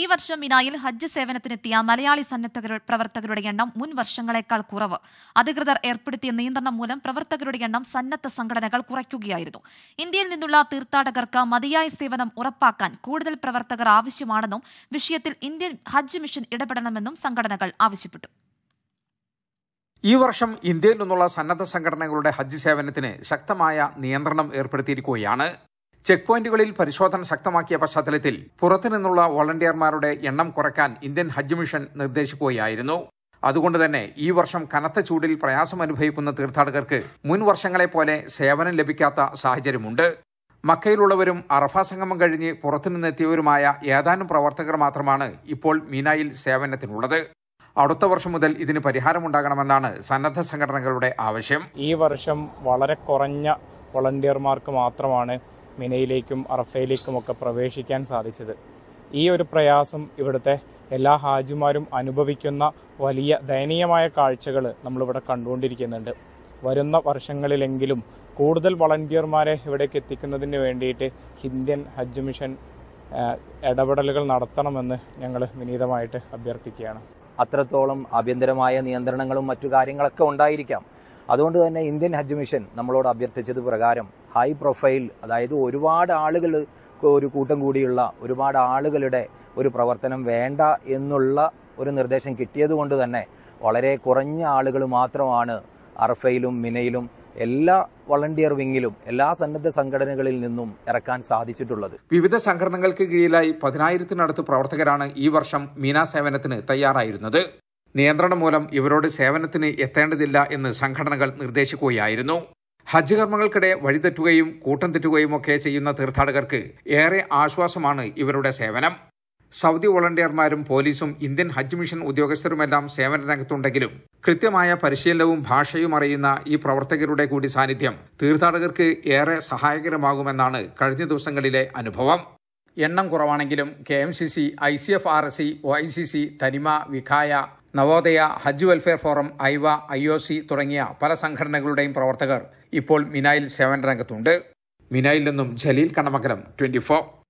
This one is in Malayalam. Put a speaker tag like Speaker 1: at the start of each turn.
Speaker 1: ഈ വർഷം മിനായിൽ ഹജ്ജ് സേവനത്തിനെത്തിയ മലയാളി സന്നദ്ധ പ്രവർത്തകരുടെ എണ്ണം മുൻ വർഷങ്ങളെക്കാൾ കുറവ് അധികൃതർ ഏർപ്പെടുത്തിയ നിയന്ത്രണം മൂലം പ്രവർത്തകരുടെ എണ്ണം സന്നദ്ധ സംഘടനകൾ കുറയ്ക്കുകയായിരുന്നു ഇന്ത്യയിൽ നിന്നുള്ള തീർത്ഥാടകർക്ക് മതിയായ സേവനം ഉറപ്പാക്കാൻ കൂടുതൽ പ്രവർത്തകർ ആവശ്യമാണെന്നും വിഷയത്തിൽ ഇന്ത്യൻ ഹജ്ജ് മിഷൻ ഇടപെടണമെന്നും സംഘടനകൾ ആവശ്യപ്പെട്ടു
Speaker 2: ഈ വർഷം ഇന്ത്യയിൽ നിന്നുള്ള സന്നദ്ധ സംഘടനകളുടെ ഹജ്ജ് സേവനത്തിന് ശക്തമായ നിയന്ത്രണം ഏർപ്പെടുത്തിയിരിക്കുകയാണ് ചെക്ക് പോയിന്റുകളിൽ പരിശോധന ശക്തമാക്കിയ പശ്ചാത്തലത്തിൽ പുറത്തുനിന്നുള്ള വോളണ്ടിയർമാരുടെ എണ്ണം കുറയ്ക്കാൻ ഇന്ത്യൻ ഹജ്ജ് മിഷൻ നിർദ്ദേശിക്കുകയായിരുന്നു അതുകൊണ്ട് തന്നെ ഈ വർഷം കനത്ത ചൂടിൽ പ്രയാസം അനുഭവിക്കുന്ന തീർത്ഥാടകർക്ക് മുൻ വർഷങ്ങളെപ്പോലെ സേവനം ലഭിക്കാത്ത സാഹചര്യമുണ്ട് മക്കയിലുള്ളവരും അറഫ സംഗമം കഴിഞ്ഞ് പുറത്തുനിന്നെത്തിയവരുമായ ഏതാനും പ്രവർത്തകർ മാത്രമാണ് ഇപ്പോൾ മീനായിൽ സേവനത്തിനുള്ളത് അടുത്ത വർഷം മുതൽ ഇതിന് പരിഹാരമുണ്ടാകണമെന്നാണ് സന്നദ്ധ സംഘടനകളുടെ ആവശ്യം ഈ വർഷം വളരെ കുറഞ്ഞ വളണ്ടിയർമാർക്ക്
Speaker 3: മാത്രമാണ് മിനയിലേക്കും ഒക്കെ പ്രവേശിക്കാൻ സാധിച്ചത് ഈ ഒരു പ്രയാസം ഇവിടുത്തെ എല്ലാ ഹാജിമാരും അനുഭവിക്കുന്ന വലിയ ദയനീയമായ കാഴ്ചകൾ നമ്മളിവിടെ കണ്ടുകൊണ്ടിരിക്കുന്നുണ്ട് വരുന്ന വർഷങ്ങളിലെങ്കിലും കൂടുതൽ വളണ്ടിയർമാരെ ഇവിടേക്ക് എത്തിക്കുന്നതിന് വേണ്ടിയിട്ട് ഇന്ത്യൻ ഹജ്ജ് മിഷൻ ഇടപെടലുകൾ നടത്തണമെന്ന്
Speaker 4: ഞങ്ങൾ വിനീതമായിട്ട് അഭ്യർത്ഥിക്കുകയാണ് അത്രത്തോളം ആഭ്യന്തരമായ നിയന്ത്രണങ്ങളും മറ്റു കാര്യങ്ങളൊക്കെ ഉണ്ടായിരിക്കാം അതുകൊണ്ട് തന്നെ ഇന്ത്യൻ ഹജ്ജ് മിഷൻ നമ്മളോട് അഭ്യർത്ഥിച്ചത് പ്രകാരം ഹൈ പ്രൊഫൈൽ അതായത് ഒരുപാട് ആളുകൾ ഒരു കൂട്ടം കൂടിയുള്ള ഒരുപാട് ആളുകളുടെ ഒരു പ്രവർത്തനം വേണ്ട എന്നുള്ള ഒരു നിർദ്ദേശം കിട്ടിയതുകൊണ്ട് തന്നെ വളരെ കുറഞ്ഞ ആളുകൾ മാത്രമാണ് അർഫയിലും മിനയിലും എല്ലാ വളണ്ടിയർ വിങ്ങിലും എല്ലാ സന്നദ്ധ സംഘടനകളിൽ നിന്നും ഇറക്കാൻ സാധിച്ചിട്ടുള്ളത്
Speaker 2: വിവിധ സംഘടനകൾക്ക് കീഴിലായി പതിനായിരത്തിനടുത്ത് പ്രവർത്തകരാണ് ഈ വർഷം മീനാ സേവനത്തിന് തയ്യാറായിരുന്നത് നിയന്ത്രണം മൂലം ഇവരോട് സേവനത്തിന് എത്തേണ്ടതില്ല എന്ന് സംഘടനകൾ നിർദ്ദേശിക്കുകയായിരുന്നു ഹജ്ജ് കർമ്മങ്ങൾക്കിടെ വഴിതെറ്റുകയും കൂട്ടം തെറ്റുകയും ഒക്കെ ചെയ്യുന്ന തീർത്ഥാടകർക്ക് ഏറെ ആശ്വാസമാണ് ഇവരുടെ സേവനം സൗദി വോളണ്ടിയർമാരും പോലീസും ഇന്ത്യൻ ഹജ്ജ് മിഷൻ ഉദ്യോഗസ്ഥരുമെല്ലാം സേവന രംഗത്തുണ്ടെങ്കിലും കൃത്യമായ പരിശീലനവും ഭാഷയും അറിയുന്ന ഈ പ്രവർത്തകരുടെ കൂടി സാന്നിധ്യം തീർത്ഥാടകർക്ക് ഏറെ സഹായകരമാകുമെന്നാണ് കഴിഞ്ഞ ദിവസങ്ങളിലെ അനുഭവം എണ്ണം കുറവാണെങ്കിലും K M C C I C F R S C O I C C Thanima Vikhaya Navodaya Hajj welfare forum ഐവ ഐ ഒ സി തുടങ്ങിയ പല സംഘടനകളുടെയും പ്രവർത്തകർ ഇപ്പോൾ മിനായിൽ സേവന രംഗത്തുണ്ട് മിനായിൽ നിന്നും ജലീൽ കണ്ണമക്കലം ട്വന്റി